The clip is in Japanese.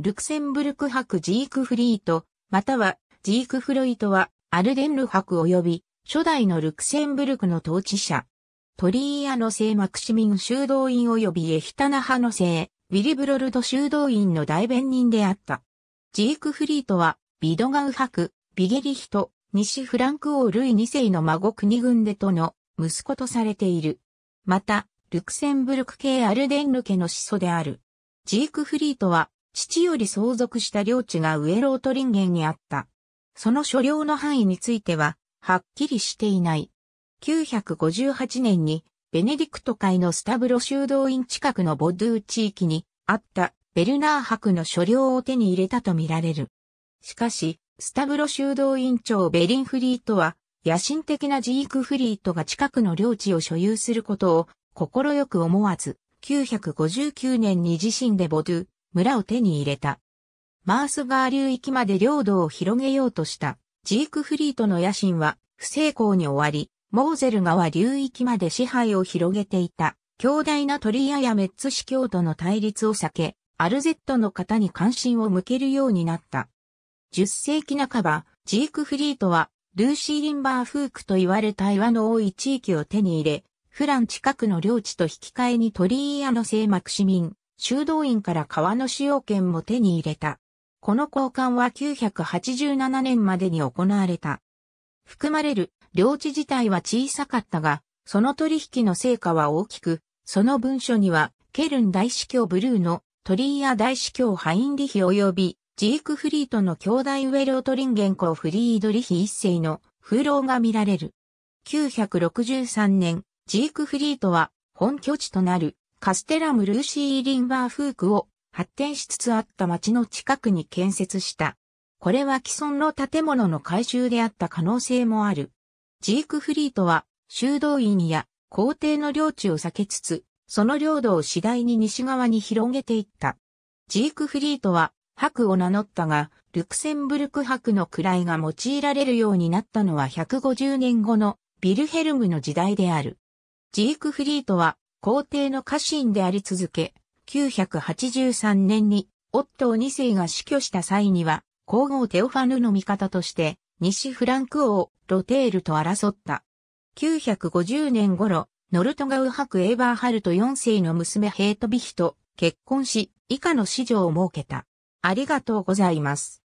ルクセンブルク博ジークフリート、またはジークフロイトはアルデンル博及び初代のルクセンブルクの統治者。トリーアの聖マクシミン修道院及びエヒタナ派の聖、ウィリブロルド修道院の代弁人であった。ジークフリートは、ビドガウ博、ビゲリヒト、西フランク王ルイ2世の孫国軍でとの息子とされている。また、ルクセンブルク系アルデンル家の始祖である。ジークフリートは、父より相続した領地がウエロートリンゲンにあった。その所領の範囲については、はっきりしていない。958年に、ベネディクト会のスタブロ修道院近くのボドゥー地域にあったベルナー博の所領を手に入れたとみられる。しかし、スタブロ修道院長ベリンフリートは、野心的なジークフリートが近くの領地を所有することを心よく思わず、959年に自身でボドゥ、ー、村を手に入れた。マース川流域まで領土を広げようとしたジークフリートの野心は不成功に終わり、モーゼル川流域まで支配を広げていた強大なトリアやメッツ司教との対立を避け、アルゼットの方に関心を向けるようになった。10世紀半ば、ジークフリートはルーシー・リンバーフークと言われた岩の多い地域を手に入れ、フラン近くの領地と引き換えにトリーアの聖マクシミン、修道院から川の使用権も手に入れた。この交換は987年までに行われた。含まれる領地自体は小さかったが、その取引の成果は大きく、その文書には、ケルン大司教ブルーのトリーア大司教ハインリヒ及びジークフリートの兄弟ウェルオトリンゲン公フリードリヒ一世の風浪が見られる。963年、ジークフリートは本拠地となるカステラムルーシーリンワー風区を発展しつつあった町の近くに建設した。これは既存の建物の改修であった可能性もある。ジークフリートは修道院や皇帝の領地を避けつつ、その領土を次第に西側に広げていった。ジークフリートは白を名乗ったが、ルクセンブルク白の位が用いられるようになったのは150年後のビルヘルムの時代である。ジークフリートは皇帝の家臣であり続け、983年にオットー2世が死去した際には、皇后テオファヌの味方として、西フランク王、ロテールと争った。950年頃、ノルトガウハクエーバーハルト4世の娘ヘイトビヒと結婚し、以下の子女を設けた。ありがとうございます。